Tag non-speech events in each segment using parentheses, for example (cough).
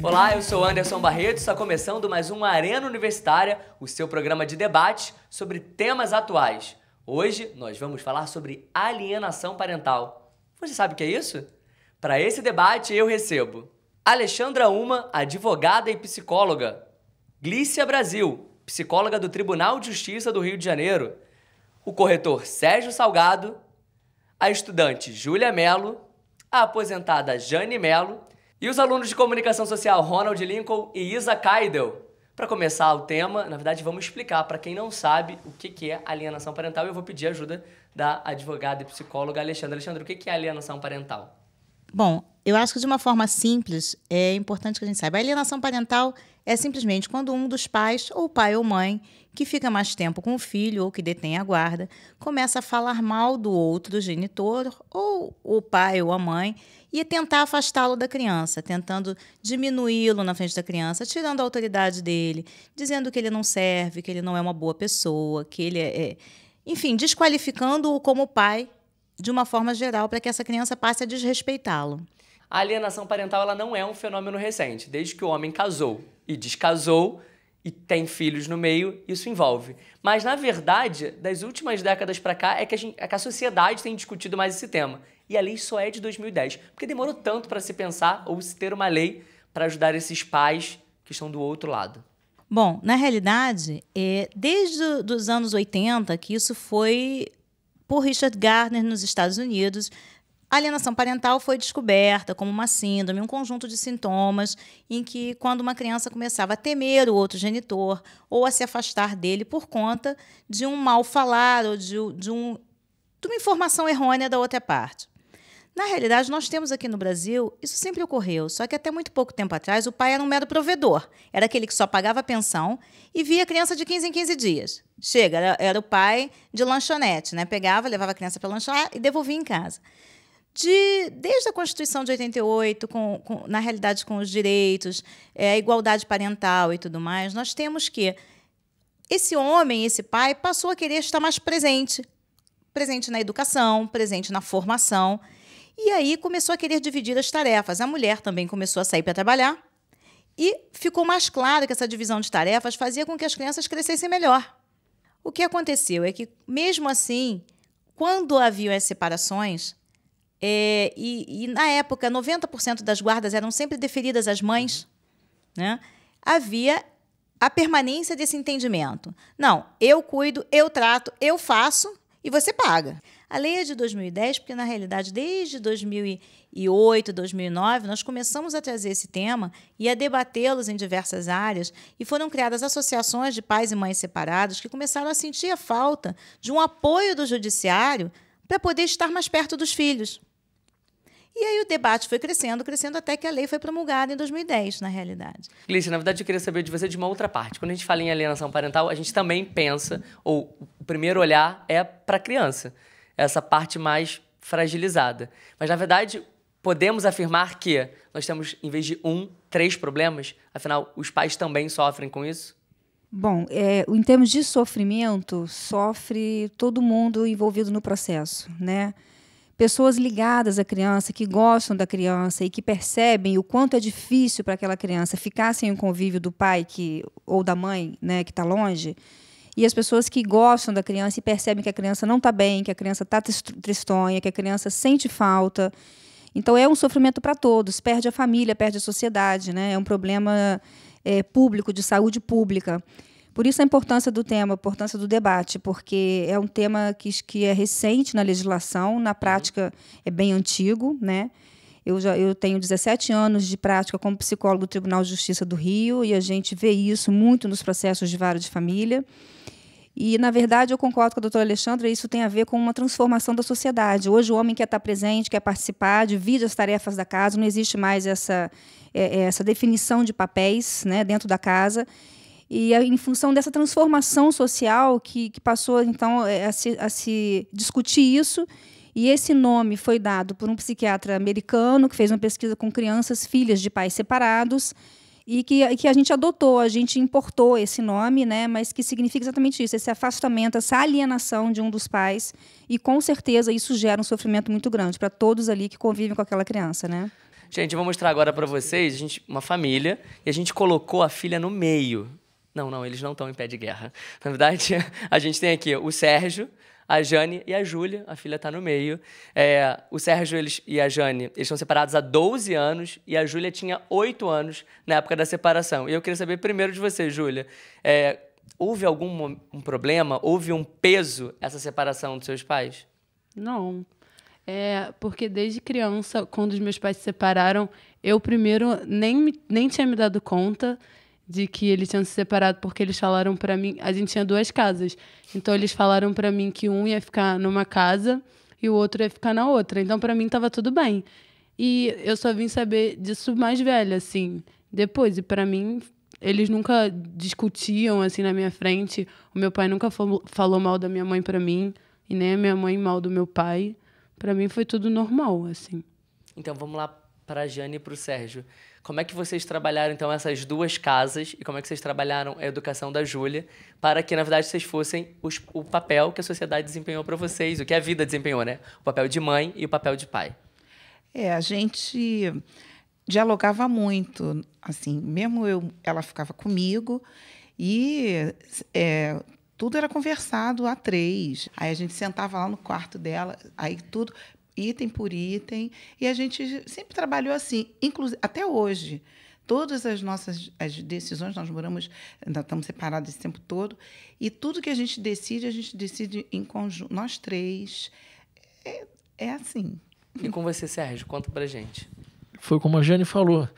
Olá, eu sou Anderson Barreto está começando mais um Arena Universitária, o seu programa de debate sobre temas atuais. Hoje nós vamos falar sobre alienação parental. Você sabe o que é isso? Para esse debate eu recebo Alexandra Uma, advogada e psicóloga, Glícia Brasil, psicóloga do Tribunal de Justiça do Rio de Janeiro, o corretor Sérgio Salgado, a estudante Júlia Melo, a aposentada Jane Melo e os alunos de comunicação social Ronald Lincoln e Isa Kaidel. Para começar o tema, na verdade, vamos explicar para quem não sabe o que é alienação parental. Eu vou pedir ajuda da advogada e psicóloga Alexandra. Alexandra, o que é alienação parental? Bom, eu acho que de uma forma simples é importante que a gente saiba. A alienação parental é simplesmente quando um dos pais, ou pai ou mãe, que fica mais tempo com o filho ou que detém a guarda, começa a falar mal do outro genitor, ou o pai ou a mãe, e tentar afastá-lo da criança, tentando diminuí-lo na frente da criança, tirando a autoridade dele, dizendo que ele não serve, que ele não é uma boa pessoa, que ele é. é enfim, desqualificando-o como pai de uma forma geral para que essa criança passe a desrespeitá-lo. A alienação parental ela não é um fenômeno recente. Desde que o homem casou e descasou e tem filhos no meio, isso envolve. Mas, na verdade, das últimas décadas para cá, é que, a gente, é que a sociedade tem discutido mais esse tema. E a lei só é de 2010, porque demorou tanto para se pensar ou se ter uma lei para ajudar esses pais que estão do outro lado. Bom, na realidade, é, desde os anos 80 que isso foi por Richard Gardner nos Estados Unidos. A alienação parental foi descoberta como uma síndrome, um conjunto de sintomas em que, quando uma criança começava a temer o outro genitor ou a se afastar dele por conta de um mal falar ou de, de, um, de uma informação errônea da outra parte. Na realidade, nós temos aqui no Brasil, isso sempre ocorreu, só que até muito pouco tempo atrás o pai era um mero provedor, era aquele que só pagava pensão e via a criança de 15 em 15 dias. Chega, era, era o pai de lanchonete, né? Pegava, levava a criança para lanchar e devolvia em casa. De, desde a Constituição de 88, com, com, na realidade com os direitos, é, a igualdade parental e tudo mais, nós temos que esse homem, esse pai, passou a querer estar mais presente. Presente na educação, presente na formação. E aí começou a querer dividir as tarefas. A mulher também começou a sair para trabalhar. E ficou mais claro que essa divisão de tarefas fazia com que as crianças crescessem melhor. O que aconteceu é que, mesmo assim, quando haviam as separações, é, e, e, na época 90% das guardas eram sempre deferidas às mães, né? havia a permanência desse entendimento. Não, eu cuido, eu trato, eu faço e você paga. A lei é de 2010, porque na realidade desde 2008, 2009, nós começamos a trazer esse tema e a debatê-los em diversas áreas e foram criadas associações de pais e mães separados que começaram a sentir a falta de um apoio do judiciário para poder estar mais perto dos filhos. E aí o debate foi crescendo, crescendo até que a lei foi promulgada em 2010, na realidade. Lícia, na verdade eu queria saber de você de uma outra parte. Quando a gente fala em alienação parental, a gente também pensa, ou o primeiro olhar é para a criança essa parte mais fragilizada. Mas, na verdade, podemos afirmar que nós temos, em vez de um, três problemas? Afinal, os pais também sofrem com isso? Bom, é, em termos de sofrimento, sofre todo mundo envolvido no processo, né? Pessoas ligadas à criança, que gostam da criança e que percebem o quanto é difícil para aquela criança ficar sem o convívio do pai que, ou da mãe, né, que está longe, e as pessoas que gostam da criança e percebem que a criança não está bem, que a criança está tristonha, que a criança sente falta. Então é um sofrimento para todos, perde a família, perde a sociedade, né? é um problema é, público, de saúde pública. Por isso a importância do tema, a importância do debate, porque é um tema que, que é recente na legislação, na uhum. prática é bem antigo, né? Eu, já, eu tenho 17 anos de prática como psicólogo do Tribunal de Justiça do Rio e a gente vê isso muito nos processos de vara de família. E, na verdade, eu concordo com a doutora Alexandra, isso tem a ver com uma transformação da sociedade. Hoje o homem quer estar presente, quer participar, divide as tarefas da casa, não existe mais essa, é, é, essa definição de papéis né, dentro da casa. E é, em função dessa transformação social que, que passou, então, a se, a se discutir isso, e esse nome foi dado por um psiquiatra americano que fez uma pesquisa com crianças, filhas de pais separados, e que, que a gente adotou, a gente importou esse nome, né? Mas que significa exatamente isso, esse afastamento, essa alienação de um dos pais. E com certeza isso gera um sofrimento muito grande para todos ali que convivem com aquela criança, né? Gente, eu vou mostrar agora para vocês a gente, uma família e a gente colocou a filha no meio. Não, não, eles não estão em pé de guerra. Na verdade, (laughs) a gente tem aqui o Sérgio, a Jane e a Júlia, a filha tá no meio. É, o Sérgio eles, e a Jane, eles estão separados há 12 anos e a Júlia tinha 8 anos na época da separação. E eu queria saber primeiro de você, Júlia, é, houve algum um problema, houve um peso essa separação dos seus pais? Não. É, porque desde criança, quando os meus pais se separaram, eu primeiro nem, nem tinha me dado conta de que eles tinham se separado porque eles falaram para mim, a gente tinha duas casas. Então eles falaram para mim que um ia ficar numa casa e o outro ia ficar na outra. Então para mim tava tudo bem. E eu só vim saber disso mais velha assim, depois. E para mim eles nunca discutiam assim na minha frente. O meu pai nunca falou mal da minha mãe para mim e nem a minha mãe mal do meu pai. Para mim foi tudo normal, assim. Então vamos lá para a Jane e para o Sérgio. Como é que vocês trabalharam, então, essas duas casas e como é que vocês trabalharam a educação da Júlia para que, na verdade, vocês fossem os, o papel que a sociedade desempenhou para vocês, o que a vida desempenhou, né? O papel de mãe e o papel de pai. É, a gente dialogava muito, assim, mesmo eu, ela ficava comigo e é, tudo era conversado a três. Aí a gente sentava lá no quarto dela, aí tudo item por item. E a gente sempre trabalhou assim, inclusive até hoje. Todas as nossas as decisões, nós moramos, ainda estamos separados esse tempo todo, e tudo que a gente decide, a gente decide em conjunto, nós três. É, é assim. E com você, Sérgio, conta pra gente. Foi como a Jane falou.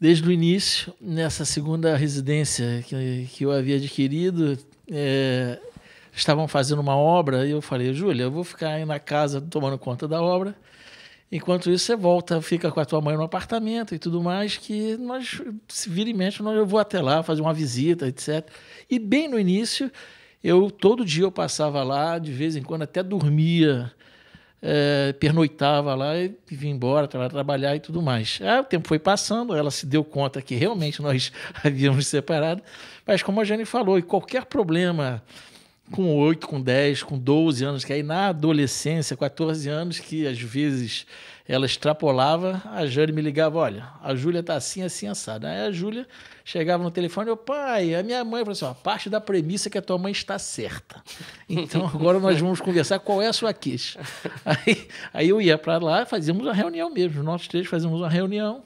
Desde o início, nessa segunda residência que, que eu havia adquirido, é, estavam fazendo uma obra e eu falei, Júlia, eu vou ficar aí na casa tomando conta da obra. Enquanto isso, você volta, fica com a tua mãe no apartamento e tudo mais, que nós, se vira em mente, eu vou até lá fazer uma visita, etc. E bem no início, eu todo dia eu passava lá, de vez em quando até dormia, é, pernoitava lá e, vim vinha embora para trabalhar e tudo mais. Aí, o tempo foi passando, ela se deu conta que realmente nós (laughs) havíamos separado, mas como a Jane falou, e qualquer problema com 8, com 10, com 12 anos, que aí na adolescência, 14 anos, que às vezes ela extrapolava, a Jane me ligava, olha, a Júlia tá assim, assim, assada. Aí a Júlia chegava no telefone, meu pai, a minha mãe falou assim, ó, parte da premissa é que a tua mãe está certa. Então (laughs) agora nós vamos conversar qual é a sua queixa. Aí, aí eu ia para lá, fazíamos uma reunião mesmo, nós três fazíamos uma reunião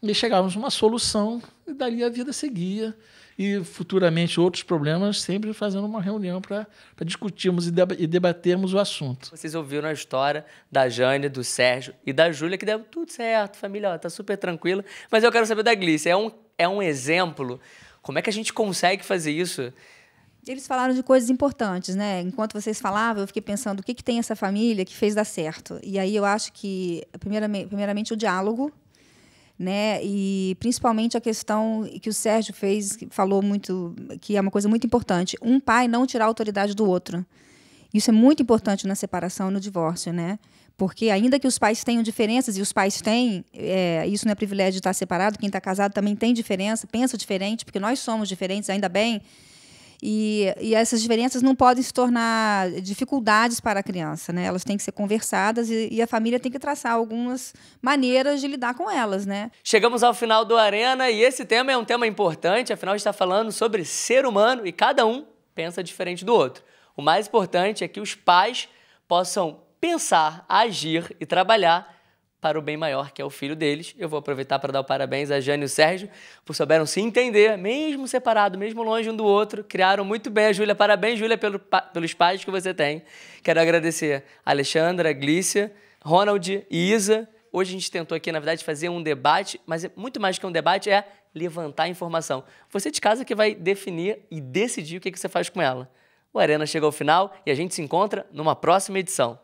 e chegávamos a uma solução e dali a vida seguia e futuramente outros problemas, sempre fazendo uma reunião para discutirmos e debatermos o assunto. Vocês ouviram a história da Jane, do Sérgio e da Júlia, que deu tudo certo, família, está tá super tranquila. Mas eu quero saber da Glícia, é um, é um exemplo. Como é que a gente consegue fazer isso? Eles falaram de coisas importantes, né? Enquanto vocês falavam, eu fiquei pensando o que, que tem essa família que fez dar certo. E aí eu acho que, primeiramente, primeiramente o diálogo, né? E principalmente a questão que o Sérgio fez, falou muito, que é uma coisa muito importante, um pai não tirar a autoridade do outro. Isso é muito importante na separação e no divórcio, né? Porque ainda que os pais tenham diferenças, e os pais têm, é, isso não é privilégio de estar separado, quem está casado também tem diferença, pensa diferente, porque nós somos diferentes, ainda bem, e, e essas diferenças não podem se tornar dificuldades para a criança, né? Elas têm que ser conversadas e, e a família tem que traçar algumas maneiras de lidar com elas, né? Chegamos ao final do Arena e esse tema é um tema importante, afinal está falando sobre ser humano e cada um pensa diferente do outro. O mais importante é que os pais possam pensar, agir e trabalhar para o bem maior, que é o filho deles. Eu vou aproveitar para dar o parabéns a Jane e o Sérgio, por souberam se entender, mesmo separado, mesmo longe um do outro. Criaram muito bem a Júlia. Parabéns, Júlia, pelo, pelos pais que você tem. Quero agradecer a Alexandra, a Glícia, Ronald e Isa. Hoje a gente tentou aqui, na verdade, fazer um debate, mas é muito mais que um debate, é levantar a informação. Você de casa que vai definir e decidir o que, que você faz com ela. O Arena chega ao final e a gente se encontra numa próxima edição.